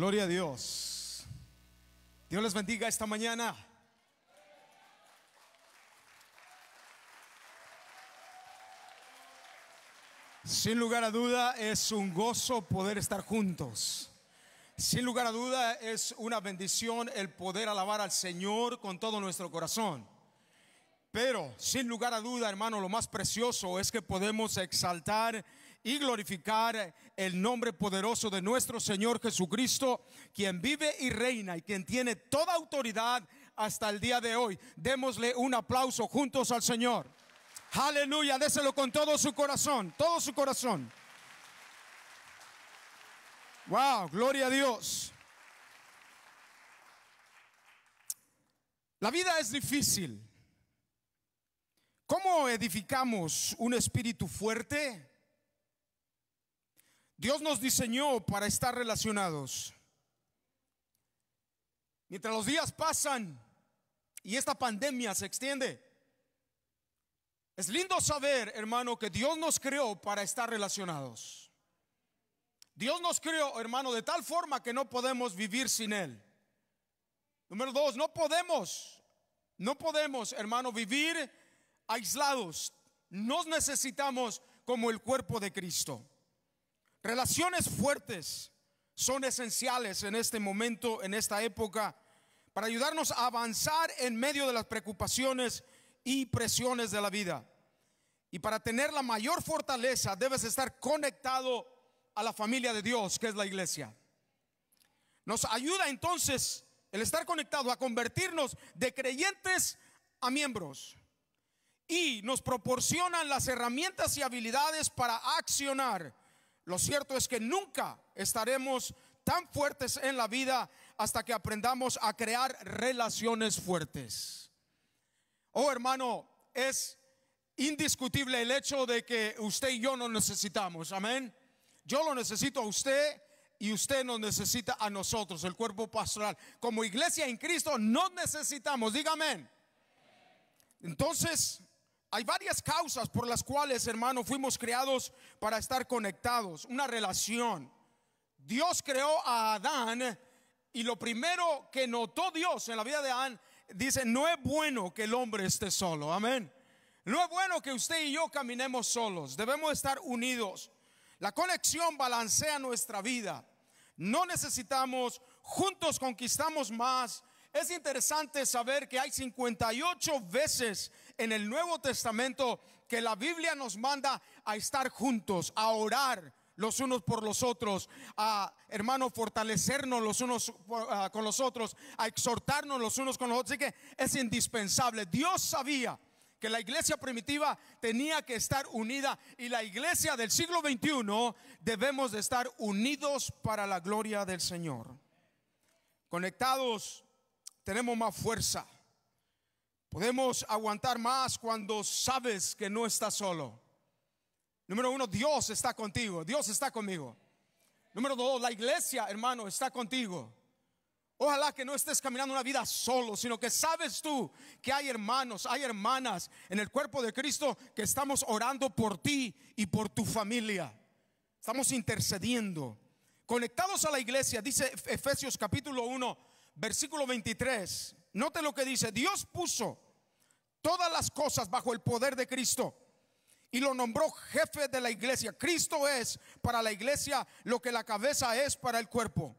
Gloria a Dios. Dios les bendiga esta mañana. Sin lugar a duda es un gozo poder estar juntos. Sin lugar a duda es una bendición el poder alabar al Señor con todo nuestro corazón. Pero sin lugar a duda, hermano, lo más precioso es que podemos exaltar y glorificar el nombre poderoso de nuestro Señor Jesucristo, quien vive y reina y quien tiene toda autoridad hasta el día de hoy. Démosle un aplauso juntos al Señor. Aleluya, déselo con todo su corazón, todo su corazón. Wow, gloria a Dios. La vida es difícil. ¿Cómo edificamos un espíritu fuerte? Dios nos diseñó para estar relacionados. Mientras los días pasan y esta pandemia se extiende, es lindo saber, hermano, que Dios nos creó para estar relacionados. Dios nos creó, hermano, de tal forma que no podemos vivir sin Él. Número dos, no podemos, no podemos, hermano, vivir aislados. Nos necesitamos como el cuerpo de Cristo. Relaciones fuertes son esenciales en este momento, en esta época, para ayudarnos a avanzar en medio de las preocupaciones y presiones de la vida. Y para tener la mayor fortaleza debes estar conectado a la familia de Dios, que es la iglesia. Nos ayuda entonces el estar conectado a convertirnos de creyentes a miembros. Y nos proporcionan las herramientas y habilidades para accionar lo cierto es que nunca estaremos tan fuertes en la vida hasta que aprendamos a crear relaciones fuertes. Oh hermano, es indiscutible el hecho de que usted y yo nos necesitamos. Amén. Yo lo necesito a usted y usted nos necesita a nosotros, el cuerpo pastoral. Como iglesia en Cristo nos necesitamos. Dígame. Entonces, hay varias causas por las cuales, hermano, fuimos creados para estar conectados. Una relación. Dios creó a Adán y lo primero que notó Dios en la vida de Adán, dice, no es bueno que el hombre esté solo. Amén. No es bueno que usted y yo caminemos solos. Debemos estar unidos. La conexión balancea nuestra vida. No necesitamos, juntos conquistamos más es interesante saber que hay 58 veces en el Nuevo Testamento que la Biblia nos manda a estar juntos, a orar los unos por los otros, a hermano fortalecernos los unos ah, con los otros, a exhortarnos los unos con los otros. Así que es indispensable. Dios sabía que la iglesia primitiva tenía que estar unida y la iglesia del siglo XXI debemos de estar unidos para la gloria del Señor. Conectados tenemos más fuerza. Podemos aguantar más cuando sabes que no estás solo. Número uno, Dios está contigo. Dios está conmigo. Número dos, la iglesia, hermano, está contigo. Ojalá que no estés caminando una vida solo, sino que sabes tú que hay hermanos, hay hermanas en el cuerpo de Cristo que estamos orando por ti y por tu familia. Estamos intercediendo. Conectados a la iglesia, dice Efesios capítulo 1, versículo 23. Note lo que dice, Dios puso todas las cosas bajo el poder de Cristo y lo nombró jefe de la iglesia. Cristo es para la iglesia lo que la cabeza es para el cuerpo.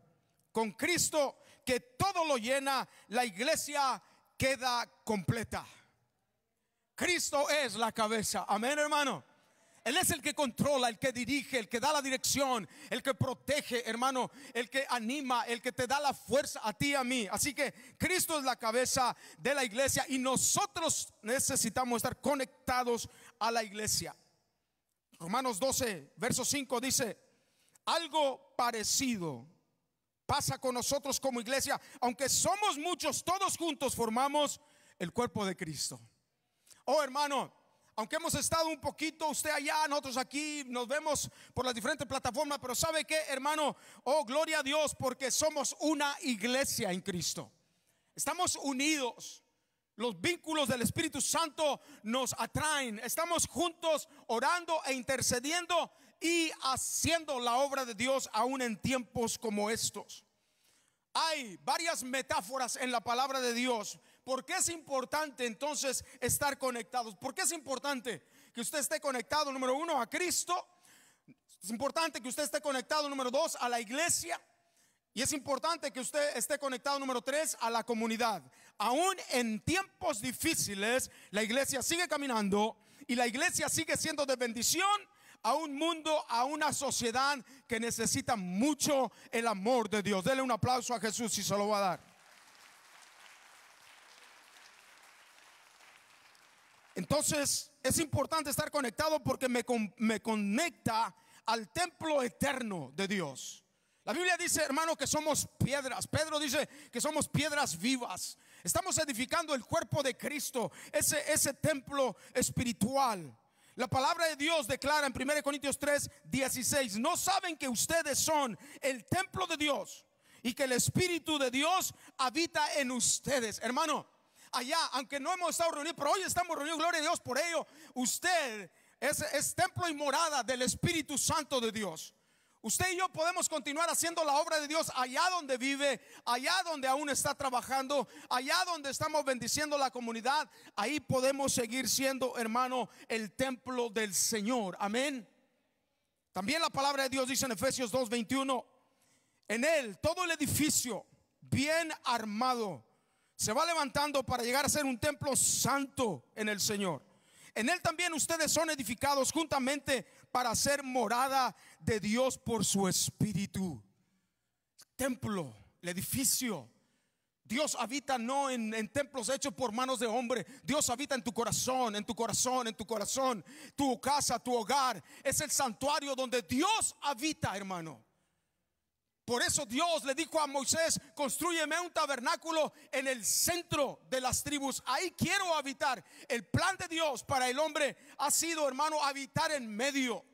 Con Cristo que todo lo llena, la iglesia queda completa. Cristo es la cabeza. Amén, hermano. Él es el que controla, el que dirige, el que da la dirección, el que protege, hermano, el que anima, el que te da la fuerza a ti y a mí. Así que Cristo es la cabeza de la iglesia y nosotros necesitamos estar conectados a la iglesia. Romanos 12, verso 5 dice, algo parecido pasa con nosotros como iglesia, aunque somos muchos, todos juntos formamos el cuerpo de Cristo. Oh hermano, aunque hemos estado un poquito, usted allá, nosotros aquí, nos vemos por las diferentes plataformas, pero ¿sabe qué, hermano? Oh, gloria a Dios, porque somos una iglesia en Cristo. Estamos unidos. Los vínculos del Espíritu Santo nos atraen. Estamos juntos orando e intercediendo y haciendo la obra de Dios aún en tiempos como estos. Hay varias metáforas en la palabra de Dios ¿Por qué es importante entonces estar conectados? ¿Por qué es importante que usted esté conectado, número uno, a Cristo? Es importante que usted esté conectado, número dos, a la iglesia. Y es importante que usted esté conectado, número tres, a la comunidad. Aún en tiempos difíciles, la iglesia sigue caminando y la iglesia sigue siendo de bendición a un mundo, a una sociedad que necesita mucho el amor de Dios. Dele un aplauso a Jesús si se lo va a dar. Entonces es importante estar conectado porque me, me conecta al templo eterno de Dios. La Biblia dice, hermano, que somos piedras. Pedro dice que somos piedras vivas. Estamos edificando el cuerpo de Cristo, ese, ese templo espiritual. La palabra de Dios declara en 1 Corintios 3, 16, no saben que ustedes son el templo de Dios y que el Espíritu de Dios habita en ustedes. Hermano, allá, aunque no hemos estado reunidos, pero hoy estamos reunidos, gloria a Dios por ello. Usted es, templo y morada del Espíritu Santo de Dios. Usted y yo podemos continuar haciendo la obra de Dios allá donde vive, allá donde aún está trabajando, allá donde estamos bendiciendo la comunidad. Ahí podemos seguir siendo, hermano, el templo del Señor. Amén. También la palabra de Dios dice en Efesios 2:21, en él todo el edificio bien armado se va levantando para llegar a ser un templo santo en el Señor. En Él también ustedes son edificados juntamente para ser morada de Dios por su Espíritu. Templo, el edificio. Dios habita no en, en, templos hechos por manos de hombre. Dios habita en tu corazón, en tu corazón, en tu corazón. Tu casa, tu hogar. Es el santuario donde Dios habita, hermano. Por eso Dios le dijo a Moisés, construyeme un tabernáculo en el centro de las tribus. Ahí quiero habitar. El plan de Dios para el hombre ha sido, hermano, habitar en medio.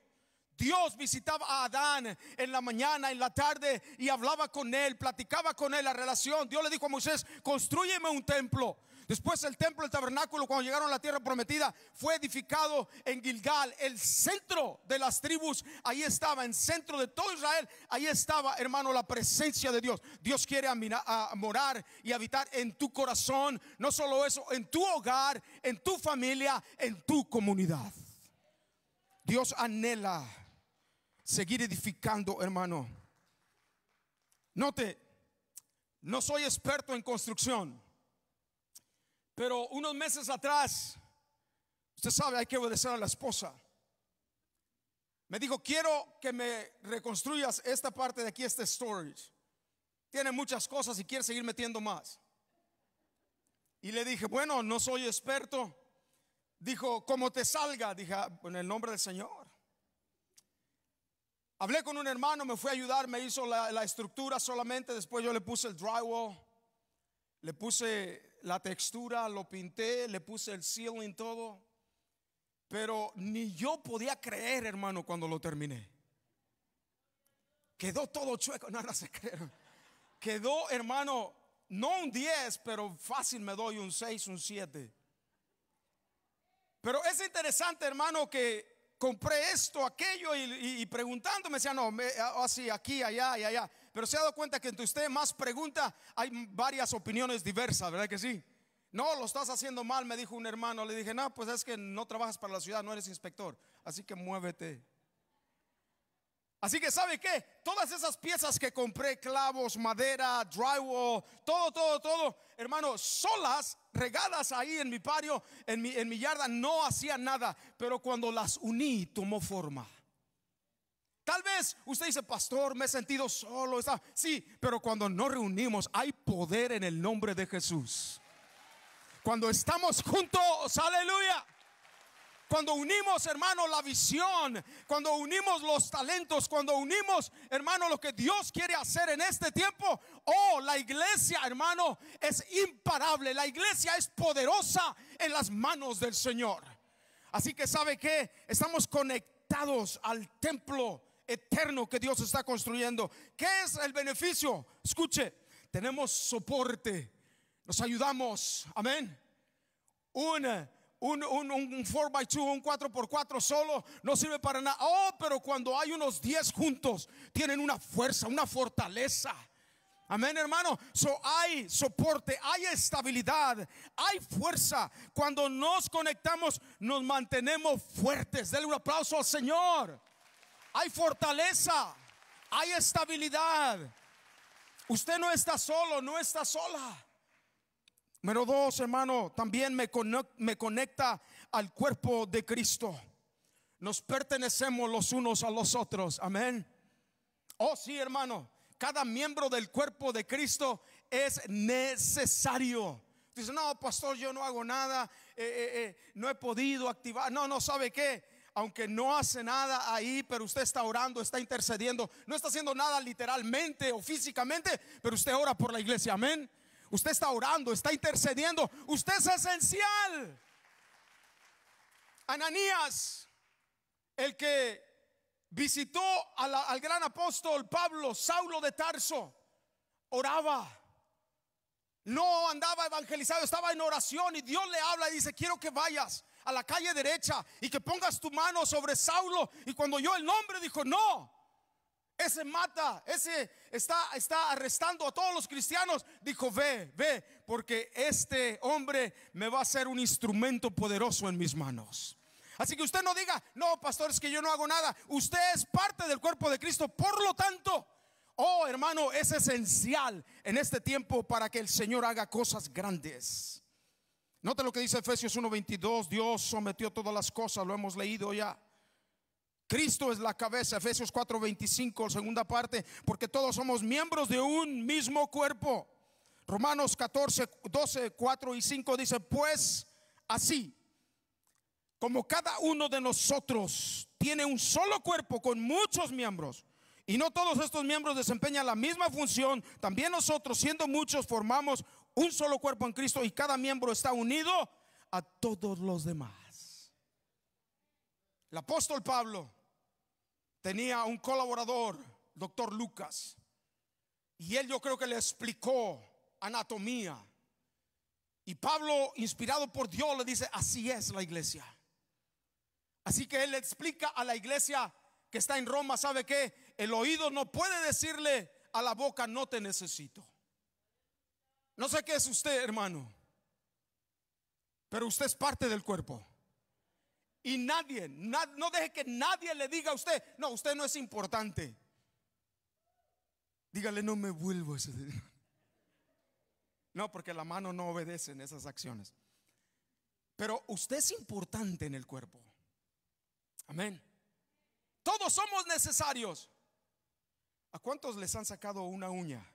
Dios visitaba a Adán en la mañana, en la tarde, y hablaba con él, platicaba con él la relación. Dios le dijo a Moisés, construyeme un templo. Después el templo, el tabernáculo, cuando llegaron a la tierra prometida, fue edificado en Gilgal, el centro de las tribus. Ahí estaba, en centro de todo Israel. Ahí estaba, hermano, la presencia de Dios. Dios quiere morar y habitar en tu corazón. No solo eso, en tu hogar, en tu familia, en tu comunidad. Dios anhela seguir edificando, hermano. Note, no soy experto en construcción. Pero unos meses atrás, usted sabe, hay que obedecer a la esposa. Me dijo, quiero que me reconstruyas esta parte de aquí, este storage. Tiene muchas cosas y quiere seguir metiendo más. Y le dije, bueno, no soy experto. Dijo, como te salga, dije, ah, en el nombre del Señor. Hablé con un hermano, me fue a ayudar, me hizo la, estructura solamente, después yo le puse el drywall, le puse la textura, lo pinté, le puse el ceiling, todo. Pero ni yo podía creer, hermano, cuando lo terminé. Quedó todo chueco, nada se creer. Quedó, hermano, no un 10, pero fácil me doy un 6, un 7. Pero es interesante, hermano, que compré esto, aquello y, preguntándome, decía, no, así, aquí, allá y allá. Pero se ha dado cuenta que entre usted más pregunta hay varias opiniones diversas, ¿verdad que sí? No, lo estás haciendo mal, me dijo un hermano. Le dije, no, pues es que no trabajas para la ciudad, no eres inspector. Así que muévete. Así que sabe qué, todas esas piezas que compré, clavos, madera, drywall, todo, todo, todo, hermano, solas, regadas ahí en mi patio, en mi, en mi yarda, no hacía nada, pero cuando las uní tomó forma. Tal vez usted dice, pastor, me he sentido solo. Está... Sí, pero cuando nos reunimos hay poder en el nombre de Jesús. Cuando estamos juntos, aleluya. Cuando unimos, hermano, la visión, cuando unimos los talentos, cuando unimos, hermano, lo que Dios quiere hacer en este tiempo, oh, la iglesia, hermano, es imparable. La iglesia es poderosa en las manos del Señor. Así que sabe que estamos conectados al templo eterno que Dios está construyendo. ¿Qué es el beneficio? Escuche, tenemos soporte, nos ayudamos, amén. un, un, un 4x2, un 4x4 solo no sirve para nada. Oh, pero cuando hay unos 10 juntos, tienen una fuerza, una fortaleza. Amén, hermano. So, hay soporte, hay estabilidad, hay fuerza. Cuando nos conectamos, nos mantenemos fuertes. denle un aplauso al Señor hay fortaleza, hay estabilidad. Usted no está solo, no está sola. Número dos, hermano, también me, conecta al cuerpo de Cristo. Nos pertenecemos los unos a los otros. Amén. Oh, sí, hermano. Cada miembro del cuerpo de Cristo es necesario. Dice, no, pastor, yo no hago nada. Eh, eh, eh, no he podido activar. No, no, ¿sabe qué? aunque no hace nada ahí, pero usted está orando, está intercediendo, no está haciendo nada literalmente o físicamente, pero usted ora por la iglesia, amén. Usted está orando, está intercediendo, usted es esencial. Ananías, el que visitó al, gran apóstol Pablo, Saulo de Tarso, oraba. No andaba evangelizado, estaba en oración y Dios le habla y dice, quiero que vayas a la calle derecha y que pongas tu mano sobre Saulo. Y cuando yo el nombre dijo, no, ese mata, ese está, está arrestando a todos los cristianos. Dijo, ve, ve, porque este hombre me va a ser un instrumento poderoso en mis manos. Así que usted no diga, no, pastor, es que yo no hago nada. Usted es parte del cuerpo de Cristo, por lo tanto, oh hermano, es esencial en este tiempo para que el Señor haga cosas grandes. Nota lo que dice Efesios 1:22, Dios sometió todas las cosas, lo hemos leído ya. Cristo es la cabeza, Efesios 4:25, segunda parte, porque todos somos miembros de un mismo cuerpo. Romanos 14, 12, 4 y 5 dice, pues así, como cada uno de nosotros tiene un solo cuerpo con muchos miembros, y no todos estos miembros desempeñan la misma función, también nosotros, siendo muchos, formamos un solo cuerpo en Cristo y cada miembro está unido a todos los demás. El apóstol Pablo tenía un colaborador, doctor Lucas, y él yo creo que le explicó anatomía. Y Pablo, inspirado por Dios, le dice, así es la iglesia. Así que él le explica a la iglesia que está en Roma, ¿sabe que El oído no puede decirle a la boca, no te necesito. No sé qué es usted, hermano, pero usted es parte del cuerpo. Y nadie, no deje que nadie le diga a usted, no, usted no es importante. Dígale, no me vuelvo a ese. No, porque la mano no obedece en esas acciones. Pero usted es importante en el cuerpo. Amén. Todos somos necesarios. ¿A cuántos les han sacado una uña?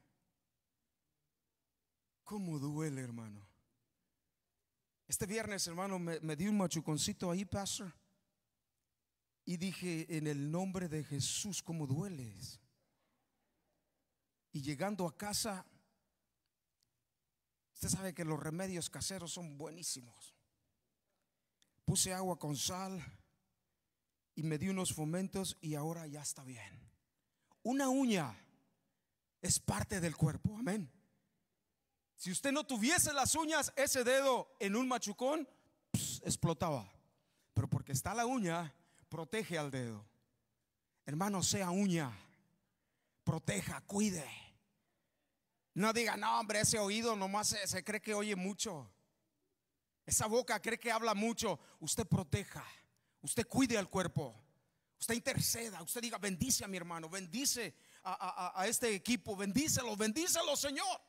¿Cómo duele, hermano? Este viernes, hermano, me, di un machuconcito ahí, pastor. Y dije, en el nombre de Jesús, ¿cómo dueles? Y llegando a casa, usted sabe que los remedios caseros son buenísimos. Puse agua con sal y me di unos fomentos y ahora ya está bien. Una uña es parte del cuerpo, amén. Si usted no tuviese las uñas, ese dedo en un machucón explotaba. Pero porque está la uña, protege al dedo. Hermano, sea uña. Proteja, cuide. No diga, no, hombre, ese oído nomás se, cree que oye mucho. Esa boca cree que habla mucho. Usted proteja. Usted cuide al cuerpo. Usted interceda. Usted diga, bendice a mi hermano. Bendice a, a este equipo. Bendícelo, bendícelo, Señor.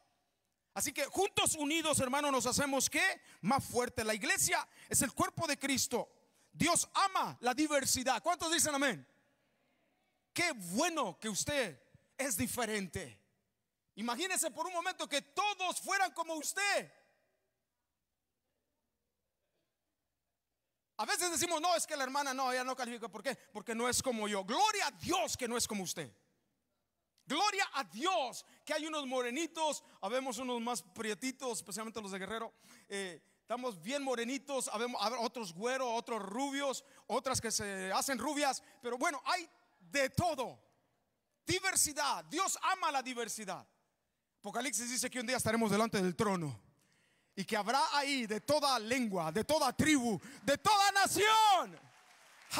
Así que juntos unidos, hermanos, nos hacemos que más fuerte. La iglesia es el cuerpo de Cristo. Dios ama la diversidad. ¿Cuántos dicen amén? Qué bueno que usted es diferente. Imagínese por un momento que todos fueran como usted. A veces decimos, no, es que la hermana no, ella no califica. ¿Por qué? Porque no es como yo. Gloria a Dios que no es como usted. Gloria a Dios que hay unos morenitos, habemos unos más prietitos, especialmente los de Guerrero. Eh, estamos bien morenitos, habemos, otros güeros, otros rubios, otras que se hacen rubias, pero bueno, hay de todo. Diversidad, Dios ama la diversidad. Apocalipsis dice que un día estaremos delante del trono y que habrá ahí de toda lengua, de toda tribu, de toda nación.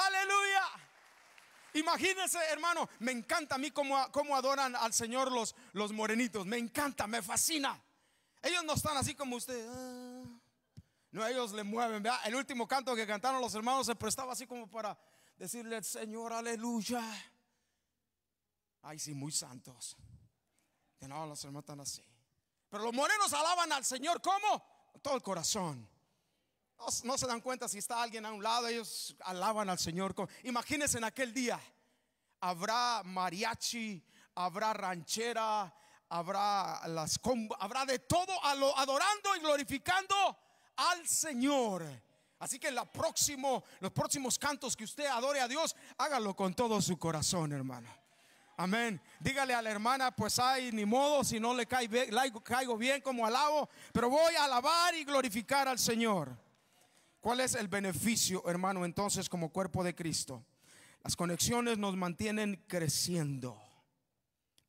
Aleluya. Imagínense, hermano, me encanta a mí cómo, cómo adoran al Señor los, los morenitos. Me encanta, me fascina. Ellos no están así como usted. Ah. No, ellos le mueven. El último canto que cantaron los hermanos se prestaba así como para decirle al Señor, aleluya. Ay, sí, muy santos. Que no, los hermanos están así. Pero los morenos alaban al Señor, ¿cómo? todo el corazón no se dan cuenta si está alguien a un lado, ellos alaban al Señor. Imagínense en aquel día, habrá mariachi, habrá ranchera, habrá las habrá de todo adorando y glorificando al Señor. Así que los próximos cantos que usted adore a Dios, hágalo con todo su corazón, hermano. Amén. Dígale a la hermana, pues hay ni modo, si no le caigo bien como alabo, pero voy a alabar y glorificar al Señor. ¿Cuál es el beneficio, hermano, entonces como cuerpo de Cristo? Las conexiones nos mantienen creciendo.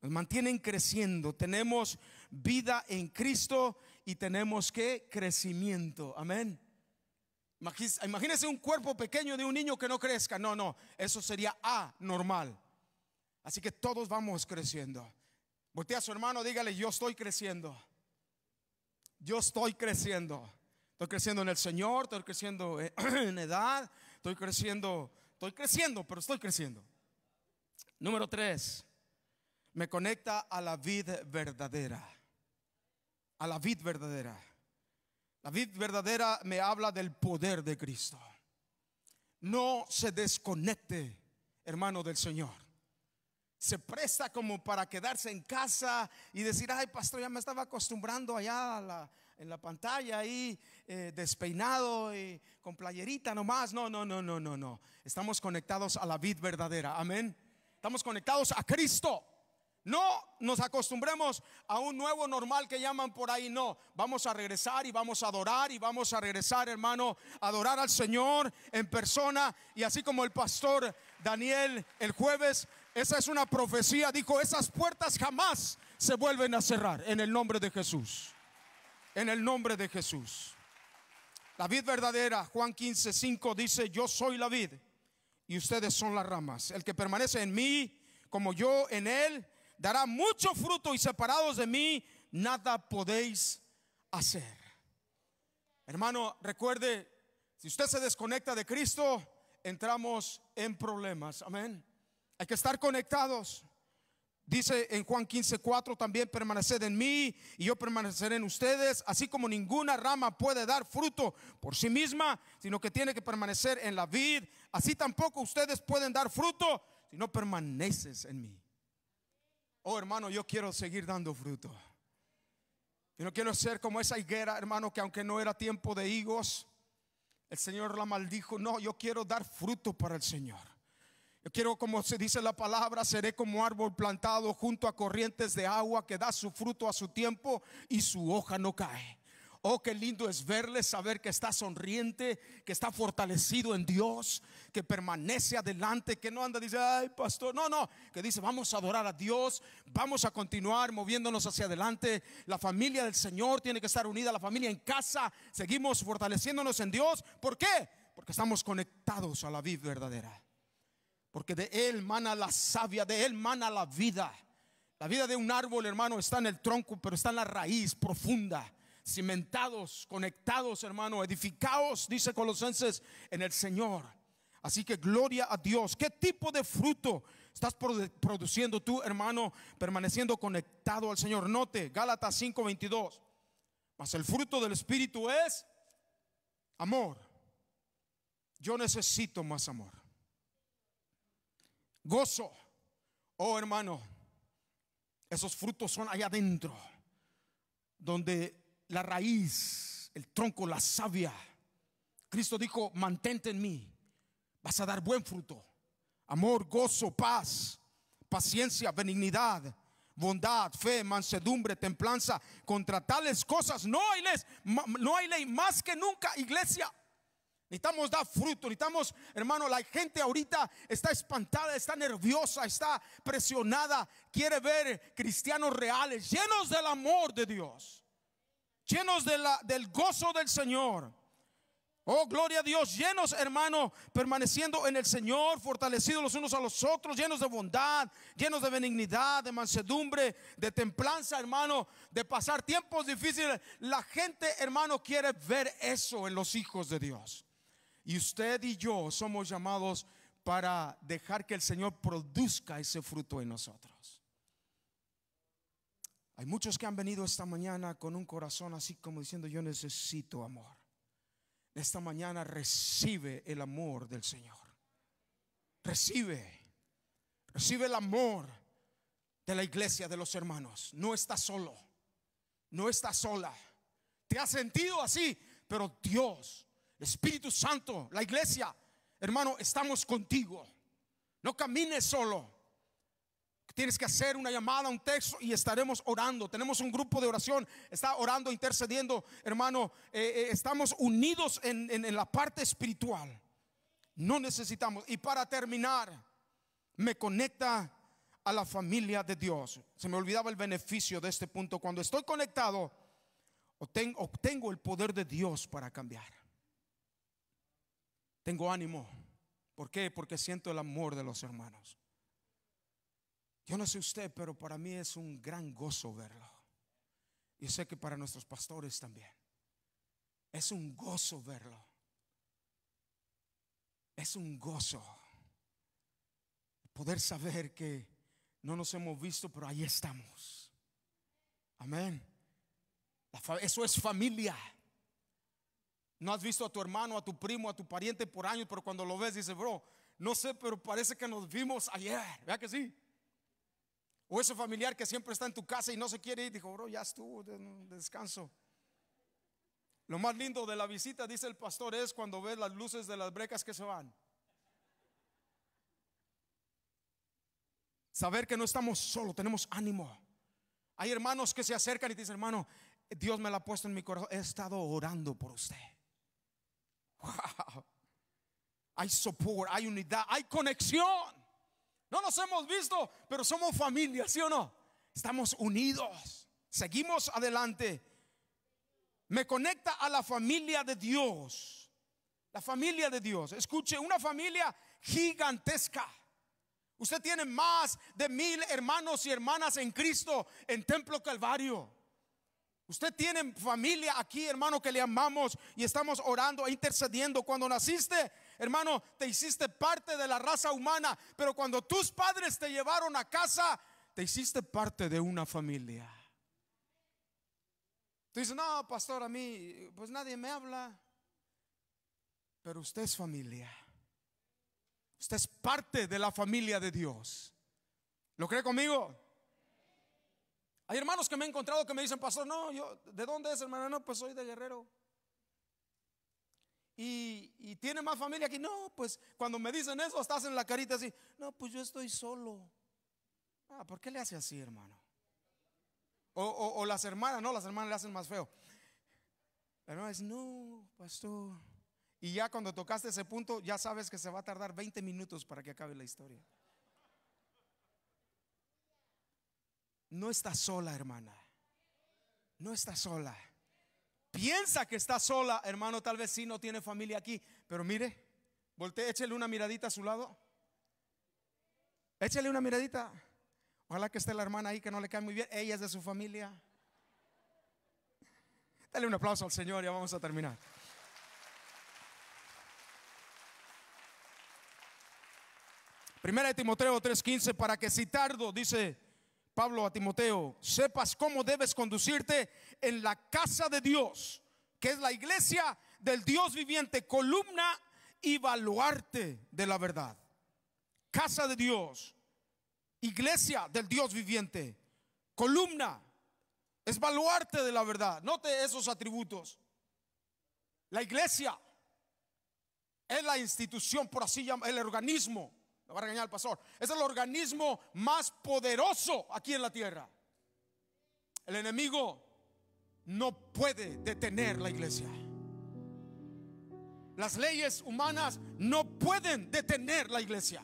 Nos mantienen creciendo. Tenemos vida en Cristo y tenemos que crecimiento. Amén. Imagínense un cuerpo pequeño de un niño que no crezca. No, no, eso sería anormal. Así que todos vamos creciendo. Voltea a su hermano, dígale, yo estoy creciendo. Yo estoy creciendo. Estoy creciendo en el Señor, estoy creciendo en edad, estoy creciendo, estoy creciendo, pero estoy creciendo. Número tres, me conecta a la vid verdadera. A la vid verdadera. La vid verdadera me habla del poder de Cristo. No se desconecte, hermano del Señor se presta como para quedarse en casa y decir, ay, pastor, ya me estaba acostumbrando allá a la, en la pantalla ahí eh, despeinado y con playerita nomás. No, no, no, no, no, no. Estamos conectados a la vid verdadera. Amén. Estamos conectados a Cristo. No nos acostumbremos a un nuevo normal que llaman por ahí, no. Vamos a regresar y vamos a adorar y vamos a regresar, hermano, adorar al Señor en persona. Y así como el pastor Daniel el jueves, esa es una profecía, dijo, esas puertas jamás se vuelven a cerrar en el nombre de Jesús en el nombre de Jesús. La vid verdadera, Juan 15, 5 dice, yo soy la vid y ustedes son las ramas. El que permanece en mí, como yo en él, dará mucho fruto y separados de mí, nada podéis hacer. Hermano, recuerde, si usted se desconecta de Cristo, entramos en problemas. Amén. Hay que estar conectados. Dice en Juan 15, 4 también, permaneced en mí y yo permaneceré en ustedes, así como ninguna rama puede dar fruto por sí misma, sino que tiene que permanecer en la vid, así tampoco ustedes pueden dar fruto si no permaneces en mí. Oh hermano, yo quiero seguir dando fruto. Yo no quiero ser como esa higuera, hermano, que aunque no era tiempo de higos, el Señor la maldijo. No, yo quiero dar fruto para el Señor quiero, como se dice la palabra, seré como árbol plantado junto a corrientes de agua que da su fruto a su tiempo y su hoja no cae. Oh, qué lindo es verle, saber que está sonriente, que está fortalecido en Dios, que permanece adelante, que no anda, dice, ay, pastor, no, no, que dice, vamos a adorar a Dios, vamos a continuar moviéndonos hacia adelante. La familia del Señor tiene que estar unida, la familia en casa, seguimos fortaleciéndonos en Dios. ¿Por qué? Porque estamos conectados a la vida verdadera. Porque de él mana la savia, de él mana la vida. La vida de un árbol, hermano, está en el tronco, pero está en la raíz profunda. Cimentados, conectados, hermano, edificados, dice Colosenses, en el Señor. Así que gloria a Dios. ¿Qué tipo de fruto estás produciendo tú, hermano, permaneciendo conectado al Señor? Note, Gálatas 5:22. Mas el fruto del Espíritu es amor. Yo necesito más amor gozo. Oh hermano, esos frutos son allá adentro, donde la raíz, el tronco, la savia. Cristo dijo, mantente en mí, vas a dar buen fruto. Amor, gozo, paz, paciencia, benignidad, bondad, fe, mansedumbre, templanza. Contra tales cosas no hay, ley, no hay ley más que nunca, iglesia. Necesitamos dar fruto, necesitamos, hermano, la gente ahorita está espantada, está nerviosa, está presionada, quiere ver cristianos reales, llenos del amor de Dios, llenos del gozo del Señor. Oh, gloria a Dios, llenos, hermano, permaneciendo en el Señor, fortalecidos los unos a los otros, llenos de bondad, llenos de benignidad, de mansedumbre, de templanza, hermano, de pasar tiempos difíciles. La gente, hermano, quiere ver eso en los hijos de Dios. Y usted y yo somos llamados para dejar que el Señor produzca ese fruto en nosotros. Hay muchos que han venido esta mañana con un corazón así como diciendo, yo necesito amor. Esta mañana recibe el amor del Señor. Recibe, recibe el amor de la iglesia, de los hermanos. No estás solo, no estás sola. Te has sentido así, pero Dios Espíritu Santo, la iglesia, hermano, estamos contigo. No camines solo. Tienes que hacer una llamada, un texto y estaremos orando. Tenemos un grupo de oración, está orando, intercediendo, hermano. Eh, eh, estamos unidos en la parte espiritual. No necesitamos. Y para terminar, me conecta a la familia de Dios. Se me olvidaba el beneficio de este punto. Cuando estoy conectado, obtengo el poder de Dios para cambiar. Tengo ánimo. ¿Por qué? Porque siento el amor de los hermanos. Yo no sé usted, pero para mí es un gran gozo verlo. Y sé que para nuestros pastores también. Es un gozo verlo. Es un gozo poder saber que no nos hemos visto, pero ahí estamos. Amén. Eso es familia. No has visto a tu hermano, a tu primo, a tu pariente por años, pero cuando lo ves dice bro, no sé, pero parece que nos vimos ayer. Vea que sí? O ese familiar que siempre está en tu casa y no se quiere ir, dijo, bro, ya estuvo, descanso. Lo más lindo de la visita, dice el pastor, es cuando ves las luces de las brecas que se van. Saber que no estamos solos, tenemos ánimo. Hay hermanos que se acercan y te dicen, hermano, Dios me la ha puesto en mi corazón, he estado orando por usted. Hay soporte, hay unidad, hay conexión. No nos hemos visto, pero somos familia, ¿sí o no? Estamos unidos. Seguimos adelante. Me conecta a la familia de Dios. La familia de Dios. Escuche, una familia gigantesca. Usted tiene más de mil hermanos y hermanas en Cristo en Templo Calvario. Usted tiene familia aquí, hermano, que le amamos y estamos orando e intercediendo. Cuando naciste, hermano, te hiciste parte de la raza humana, pero cuando tus padres te llevaron a casa, te hiciste parte de una familia. Tú dices, no, pastor, a mí, pues nadie me habla, pero usted es familia. Usted es parte de la familia de Dios. ¿Lo cree conmigo? Hay hermanos que me he encontrado que me dicen, pastor, no, yo, ¿de dónde es hermano? No, pues soy de Guerrero. Y, tiene más familia aquí. No, pues cuando me dicen eso, estás en la carita así. No, pues yo estoy solo. Ah, ¿por qué le hace así, hermano? O, o, las hermanas, no, las hermanas le hacen más feo. La hermana dice, no, pastor. Y ya cuando tocaste ese punto, ya sabes que se va a tardar 20 minutos para que acabe la historia. No está sola, hermana. No está sola. Piensa que está sola, hermano. Tal vez sí no tiene familia aquí. Pero mire, voltee, échele una miradita a su lado. échele una miradita. Ojalá que esté la hermana ahí que no le cae muy bien. Ella es de su familia. Dale un aplauso al Señor, ya vamos a terminar. Primera de Timoteo 3:15, para que si tardo, dice, Pablo a Timoteo, sepas cómo debes conducirte en la casa de Dios, que es la iglesia del Dios viviente, columna y baluarte de la verdad. Casa de Dios, iglesia del Dios viviente, columna, es baluarte de la verdad. Note esos atributos. La iglesia es la institución, por así llamar, el organismo va a el pastor. Es el organismo más poderoso aquí en la tierra. El enemigo no puede detener la iglesia. Las leyes humanas no pueden detener la iglesia.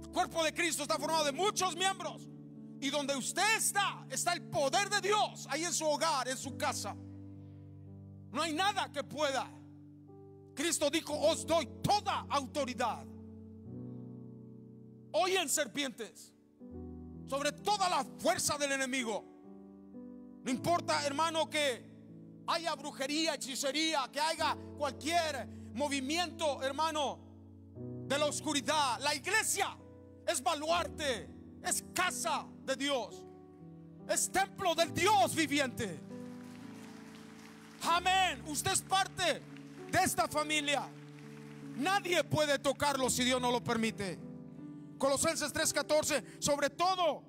El cuerpo de Cristo está formado de muchos miembros. Y donde usted está, está el poder de Dios. Ahí en su hogar, en su casa. No hay nada que pueda Cristo dijo, os doy toda autoridad. Hoy en serpientes, sobre toda la fuerza del enemigo. No importa, hermano, que haya brujería, hechicería, que haya cualquier movimiento, hermano, de la oscuridad. La iglesia es baluarte, es casa de Dios, es templo del Dios viviente. Amén. Usted es parte de esta familia. Nadie puede tocarlo si Dios no lo permite. Colosenses 3:14, sobre todo,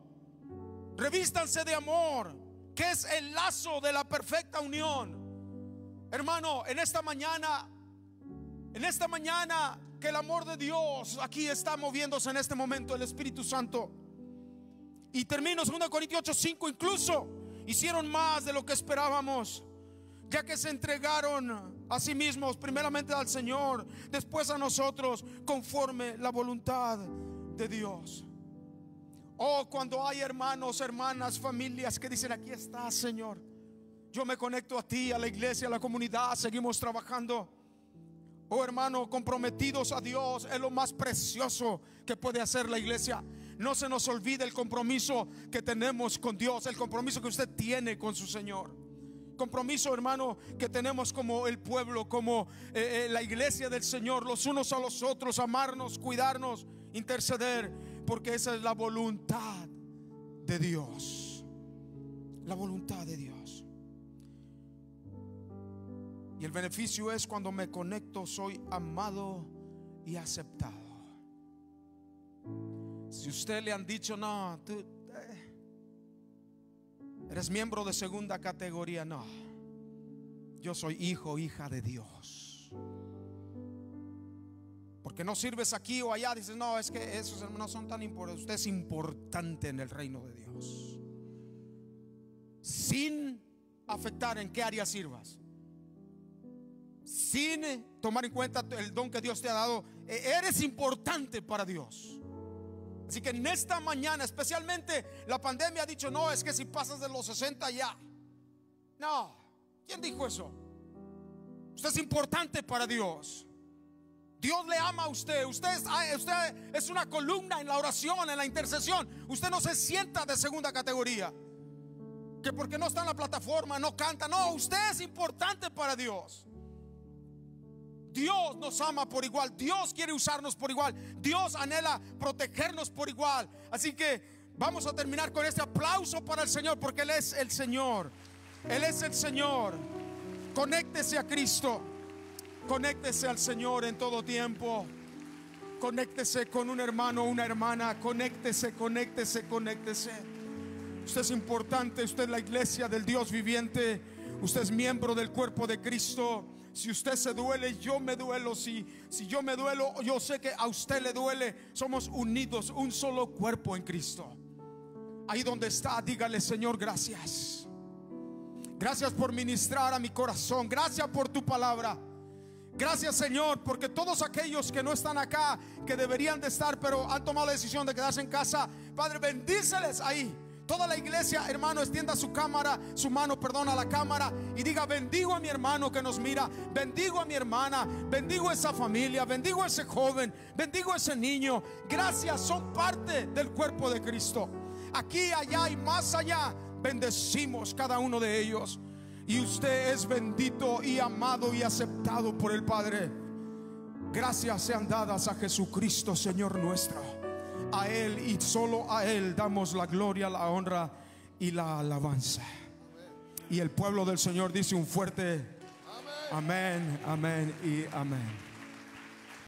revístanse de amor, que es el lazo de la perfecta unión. Hermano, en esta mañana, en esta mañana que el amor de Dios aquí está moviéndose en este momento, el Espíritu Santo. Y termino 2 Corintios 8:5, incluso hicieron más de lo que esperábamos, ya que se entregaron a sí mismos, primeramente al Señor, después a nosotros, conforme la voluntad de Dios. Oh, cuando hay hermanos, hermanas, familias que dicen, aquí está, Señor. Yo me conecto a ti, a la iglesia, a la comunidad, seguimos trabajando. Oh hermano, comprometidos a Dios es lo más precioso que puede hacer la iglesia. No se nos olvide el compromiso que tenemos con Dios, el compromiso que usted tiene con su Señor compromiso, hermano, que tenemos como el pueblo, como eh, eh, la iglesia del Señor, los unos a los otros, amarnos, cuidarnos, interceder, porque esa es la voluntad de Dios. La voluntad de Dios. Y el beneficio es cuando me conecto, soy amado y aceptado. Si usted le han dicho, no, tú... Eh, Eres miembro de segunda categoría. No. Yo soy hijo, hija de Dios. Porque no sirves aquí o allá. Dices, no, es que esos no son tan importantes. Usted es importante en el reino de Dios. Sin afectar en qué área sirvas. Sin tomar en cuenta el don que Dios te ha dado. E-, eres importante para Dios. Así que en esta mañana, especialmente la pandemia ha dicho, no, es que si pasas de los 60 ya. No, ¿quién dijo eso? Usted es importante para Dios. Dios le ama a usted. Usted usted es una columna en la oración, en la intercesión. Usted no se sienta de segunda categoría. Que porque no está en la plataforma, no canta. No, usted es importante para Dios. Dios nos ama por igual, Dios quiere usarnos por igual, Dios anhela protegernos por igual. Así que vamos a terminar con este aplauso para el Señor, porque Él es el Señor, Él es el Señor. Conéctese a Cristo, conéctese al Señor en todo tiempo, conéctese con un hermano o una hermana, conéctese, conéctese, conéctese. Usted es importante, usted es la iglesia del Dios viviente, usted es miembro del cuerpo de Cristo. Si usted se duele, yo me duelo. Si, si yo me duelo, yo sé que a usted le duele. Somos unidos, un solo cuerpo en Cristo. Ahí donde está, dígale, Señor, gracias. Gracias por ministrar a mi corazón. Gracias por tu palabra. Gracias Señor, porque todos aquellos que no están acá, que deberían de estar, pero han tomado la decisión de quedarse en casa, Padre, bendíceles ahí. Toda la iglesia, hermano, extienda su cámara, su mano, perdona la cámara y diga, bendigo a mi hermano que nos mira, bendigo a mi hermana, bendigo a esa familia, bendigo a ese joven, bendigo a ese niño. Gracias, son parte del cuerpo de Cristo. Aquí, allá y más allá, bendecimos cada uno de ellos. Y usted es bendito y amado y aceptado por el Padre. Gracias sean dadas a Jesucristo, Señor nuestro. A Él y solo a Él damos la gloria, la honra y la alabanza. Y el pueblo del Señor dice un fuerte amén, amén, amén y amén.